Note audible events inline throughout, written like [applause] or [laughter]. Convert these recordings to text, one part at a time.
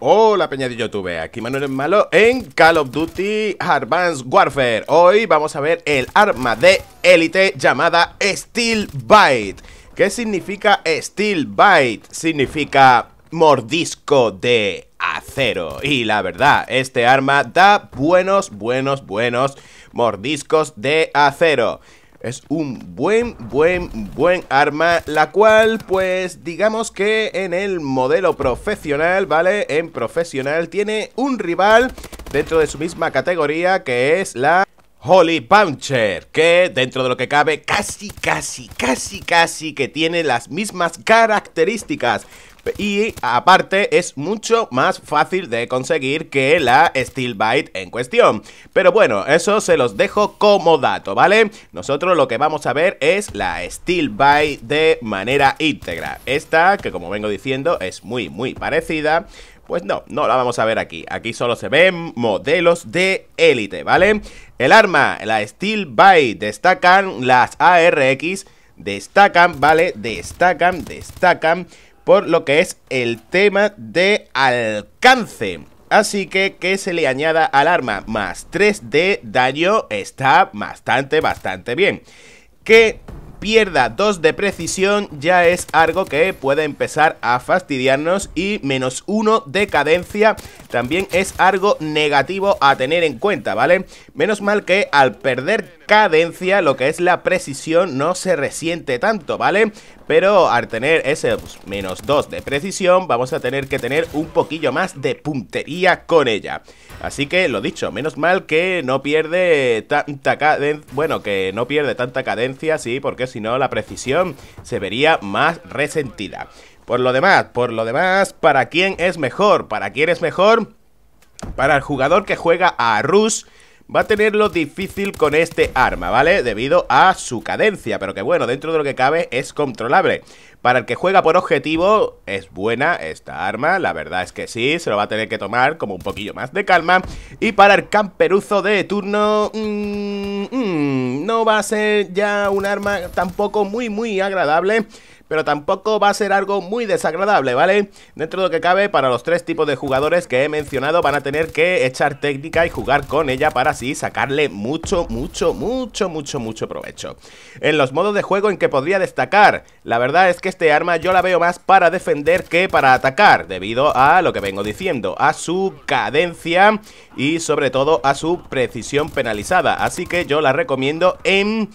Hola peña de youtube, aquí Manuel Malo en Call of Duty Advanced Warfare Hoy vamos a ver el arma de élite llamada Steel Bite ¿Qué significa Steel Bite? Significa mordisco de acero Y la verdad, este arma da buenos, buenos, buenos mordiscos de acero es un buen, buen, buen arma, la cual, pues, digamos que en el modelo profesional, ¿vale? En profesional tiene un rival dentro de su misma categoría, que es la Holy Puncher, que dentro de lo que cabe casi, casi, casi, casi que tiene las mismas características. Y aparte es mucho más fácil de conseguir que la Steel Byte en cuestión. Pero bueno, eso se los dejo como dato, ¿vale? Nosotros lo que vamos a ver es la Steel Byte de manera íntegra. Esta, que como vengo diciendo, es muy muy parecida. Pues no, no la vamos a ver aquí. Aquí solo se ven modelos de élite, ¿vale? El arma, la Steel Byte, destacan las ARX, destacan, ¿vale? Destacan, destacan por lo que es el tema de alcance. Así que que se le añada al arma más 3 de daño está bastante, bastante bien. Que pierda 2 de precisión ya es algo que puede empezar a fastidiarnos y menos 1 de cadencia también es algo negativo a tener en cuenta, ¿vale? Menos mal que al perder cadencia lo que es la precisión no se resiente tanto, ¿vale? Pero al tener ese pues, menos 2 de precisión vamos a tener que tener un poquillo más de puntería con ella. Así que lo dicho, menos mal que no pierde tanta cadencia, bueno, que no pierde tanta cadencia, sí, porque es no, la precisión se vería más resentida. Por lo demás, por lo demás, ¿para quién es mejor? ¿Para quién es mejor? Para el jugador que juega a Rus, va a tenerlo difícil con este arma, ¿vale? Debido a su cadencia, pero que bueno, dentro de lo que cabe es controlable. Para el que juega por objetivo, es buena esta arma, la verdad es que sí, se lo va a tener que tomar como un poquillo más de calma. Y para el camperuzo de turno... Mm, va a ser ya un arma tampoco muy muy agradable pero tampoco va a ser algo muy desagradable, ¿vale? Dentro de lo que cabe, para los tres tipos de jugadores que he mencionado van a tener que echar técnica y jugar con ella para así sacarle mucho, mucho, mucho, mucho, mucho provecho. En los modos de juego en que podría destacar, la verdad es que este arma yo la veo más para defender que para atacar, debido a lo que vengo diciendo, a su cadencia y sobre todo a su precisión penalizada, así que yo la recomiendo en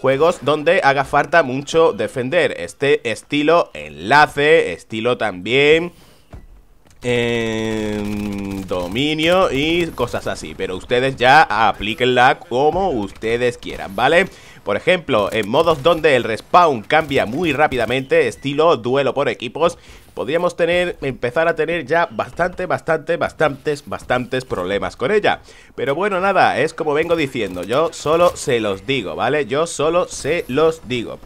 juegos donde haga falta mucho defender. Este estilo enlace, estilo también... Eh, dominio y cosas así. Pero ustedes ya aplíquenla como ustedes quieran, ¿vale? Por ejemplo, en modos donde el respawn cambia muy rápidamente, estilo duelo por equipos, podríamos tener, empezar a tener ya bastante, bastante, bastantes, bastantes problemas con ella. Pero bueno, nada, es como vengo diciendo, yo solo se los digo, ¿vale? Yo solo se los digo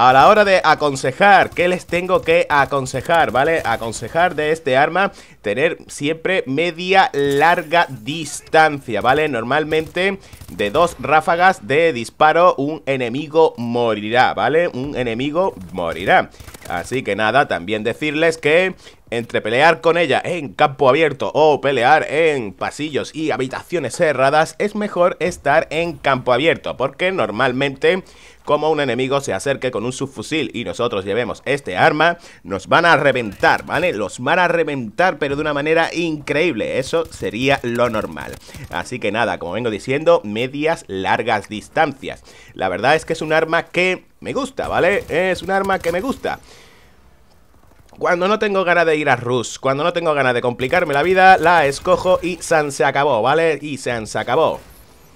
a la hora de aconsejar, ¿qué les tengo que aconsejar? ¿Vale? Aconsejar de este arma tener siempre media larga distancia, ¿vale? Normalmente de dos ráfagas de disparo un enemigo morirá, ¿vale? Un enemigo morirá. Así que nada, también decirles que entre pelear con ella en campo abierto o pelear en pasillos y habitaciones cerradas, es mejor estar en campo abierto, porque normalmente como un enemigo se acerque con un subfusil y nosotros llevemos este arma, nos van a reventar, ¿vale? Los van a reventar, pero de una manera increíble. Eso sería lo normal. Así que nada, como vengo diciendo, medias largas distancias. La verdad es que es un arma que me gusta, ¿vale? Es un arma que me gusta. Cuando no tengo ganas de ir a Rus, cuando no tengo ganas de complicarme la vida, la escojo y san se acabó, ¿vale? Y san se acabó.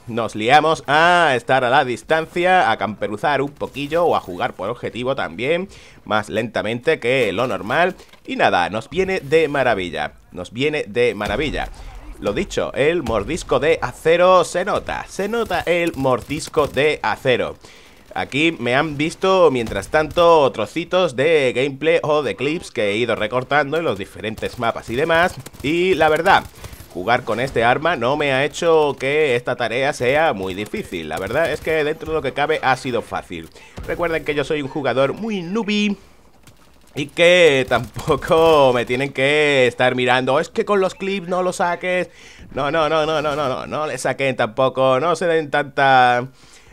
Nos liamos a estar a la distancia, a camperuzar un poquillo o a jugar por objetivo también, más lentamente que lo normal. Y nada, nos viene de maravilla, nos viene de maravilla. Lo dicho, el mordisco de acero se nota, se nota el mordisco de acero. Aquí me han visto, mientras tanto, trocitos de gameplay o de clips que he ido recortando en los diferentes mapas y demás. Y la verdad, jugar con este arma no me ha hecho que esta tarea sea muy difícil. La verdad es que dentro de lo que cabe ha sido fácil. Recuerden que yo soy un jugador muy newbie. Y que [laughs] tampoco me tienen que estar mirando, es que con los clips no lo saques. No, no, no, no, no, no, no, no le saquen tampoco, no se den tanta...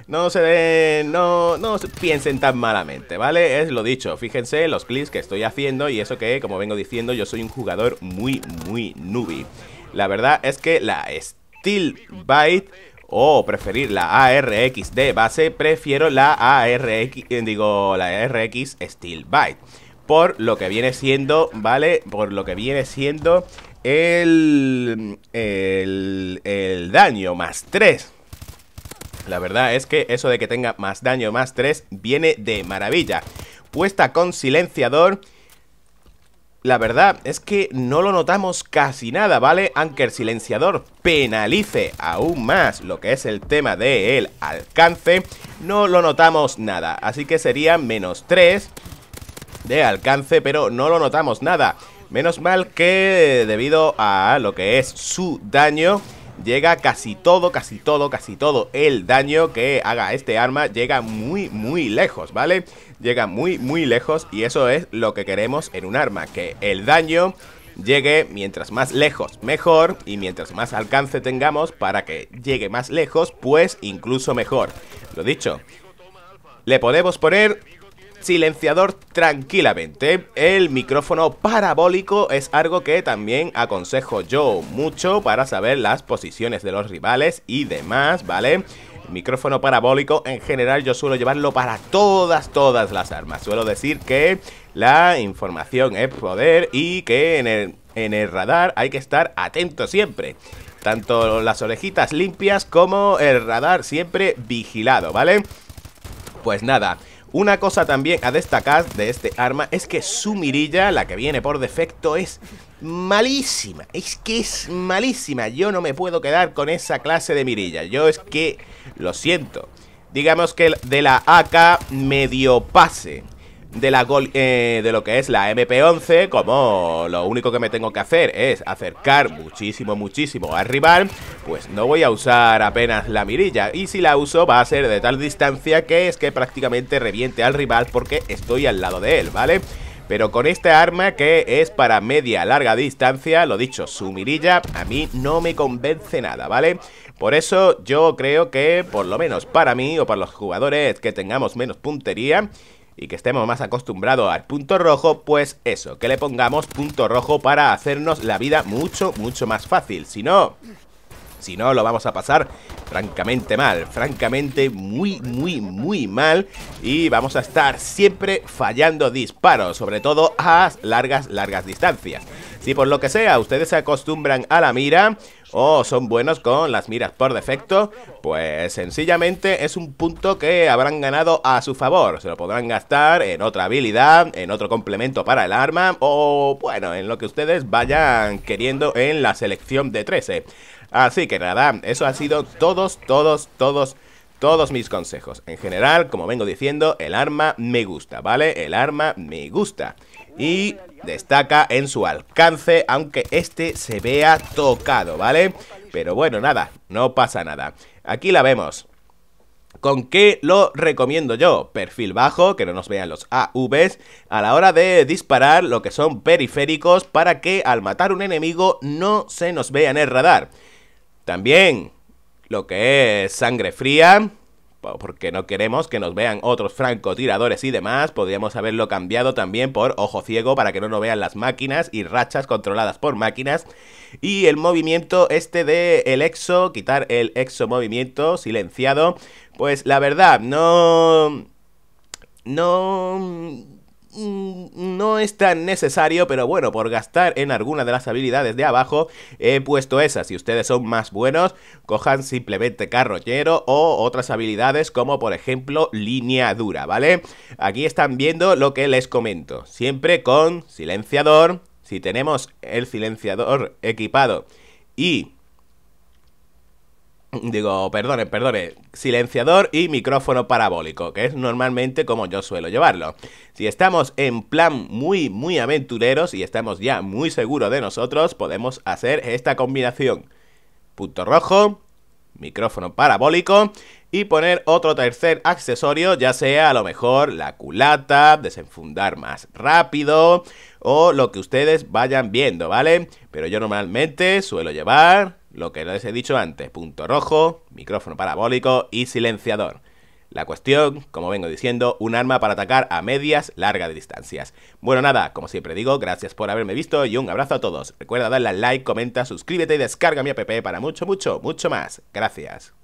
No se den, no, no piensen tan malamente, ¿vale? Es lo dicho, fíjense los clips que estoy haciendo y eso que, como vengo diciendo, yo soy un jugador muy, muy newbie. La verdad es que la Steel Byte o preferir la ARX de base, prefiero la ARX, eh, digo, la RX Steel Byte. Por lo que viene siendo, ¿vale? Por lo que viene siendo el, el, el daño más 3. La verdad es que eso de que tenga más daño más 3 viene de maravilla. Puesta con silenciador... La verdad es que no lo notamos casi nada, ¿vale? Aunque el silenciador penalice aún más lo que es el tema del el alcance, no lo notamos nada. Así que sería menos 3 de alcance, pero no lo notamos nada. Menos mal que debido a lo que es su daño llega casi todo, casi todo, casi todo el daño que haga este arma llega muy, muy lejos, ¿vale? Llega muy, muy lejos y eso es lo que queremos en un arma, que el daño llegue mientras más lejos mejor y mientras más alcance tengamos para que llegue más lejos pues incluso mejor. Lo dicho, le podemos poner silenciador tranquilamente. El micrófono parabólico es algo que también aconsejo yo mucho para saber las posiciones de los rivales y demás, ¿vale? micrófono parabólico en general yo suelo llevarlo para todas, todas las armas. Suelo decir que la información es poder y que en el, en el radar hay que estar atento siempre. Tanto las orejitas limpias como el radar siempre vigilado, ¿vale? Pues nada, una cosa también a destacar de este arma es que su mirilla, la que viene por defecto, es malísima. Es que es malísima. Yo no me puedo quedar con esa clase de mirilla. Yo es que, lo siento. Digamos que de la AK medio pase de, la gol, eh, de lo que es la MP11, como lo único que me tengo que hacer es acercar muchísimo, muchísimo al rival, pues no voy a usar apenas la mirilla. Y si la uso va a ser de tal distancia que es que prácticamente reviente al rival porque estoy al lado de él, ¿vale? Pero con esta arma que es para media larga distancia, lo dicho, su mirilla a mí no me convence nada, ¿vale? Por eso yo creo que, por lo menos para mí o para los jugadores que tengamos menos puntería y que estemos más acostumbrados al punto rojo, pues eso, que le pongamos punto rojo para hacernos la vida mucho, mucho más fácil. Si no, si no, lo vamos a pasar francamente mal, francamente muy, muy, muy mal. Y vamos a estar siempre fallando disparos, sobre todo a largas, largas distancias. Si por lo que sea ustedes se acostumbran a la mira, o oh, son buenos con las miras por defecto, pues sencillamente es un punto que habrán ganado a su favor. Se lo podrán gastar en otra habilidad, en otro complemento para el arma o, bueno, en lo que ustedes vayan queriendo en la selección de 13. Así que nada, eso ha sido todos, todos, todos todos mis consejos. En general, como vengo diciendo, el arma me gusta, ¿vale? El arma me gusta y destaca en su alcance, aunque este se vea tocado, ¿vale? Pero bueno, nada, no pasa nada. Aquí la vemos. ¿Con qué lo recomiendo yo? Perfil bajo, que no nos vean los AVs, a la hora de disparar lo que son periféricos para que al matar un enemigo no se nos vea en el radar. También lo que es sangre fría, porque no queremos que nos vean otros francotiradores y demás, podríamos haberlo cambiado también por ojo ciego para que no nos vean las máquinas y rachas controladas por máquinas. Y el movimiento este de el exo, quitar el exo movimiento silenciado, pues la verdad, no... No Mm, no es tan necesario, pero bueno, por gastar en alguna de las habilidades de abajo, he puesto esas. Si ustedes son más buenos, cojan simplemente carroñero o otras habilidades como por ejemplo línea dura, ¿vale? Aquí están viendo lo que les comento. Siempre con silenciador. Si tenemos el silenciador equipado y [laughs] Digo, perdone, perdone, silenciador y micrófono parabólico, que es normalmente como yo suelo llevarlo. Si estamos en plan muy, muy aventureros y estamos ya muy seguros de nosotros, podemos hacer esta combinación. Punto rojo, micrófono parabólico y poner otro tercer accesorio, ya sea a lo mejor la culata, desenfundar más rápido o lo que ustedes vayan viendo, ¿vale? Pero yo normalmente suelo llevar lo que les he dicho antes, punto rojo, micrófono parabólico y silenciador. La cuestión, como vengo diciendo, un arma para atacar a medias largas distancias. Bueno, nada, como siempre digo, gracias por haberme visto y un abrazo a todos. Recuerda darle like, comenta, suscríbete y descarga mi app para mucho, mucho, mucho más. Gracias.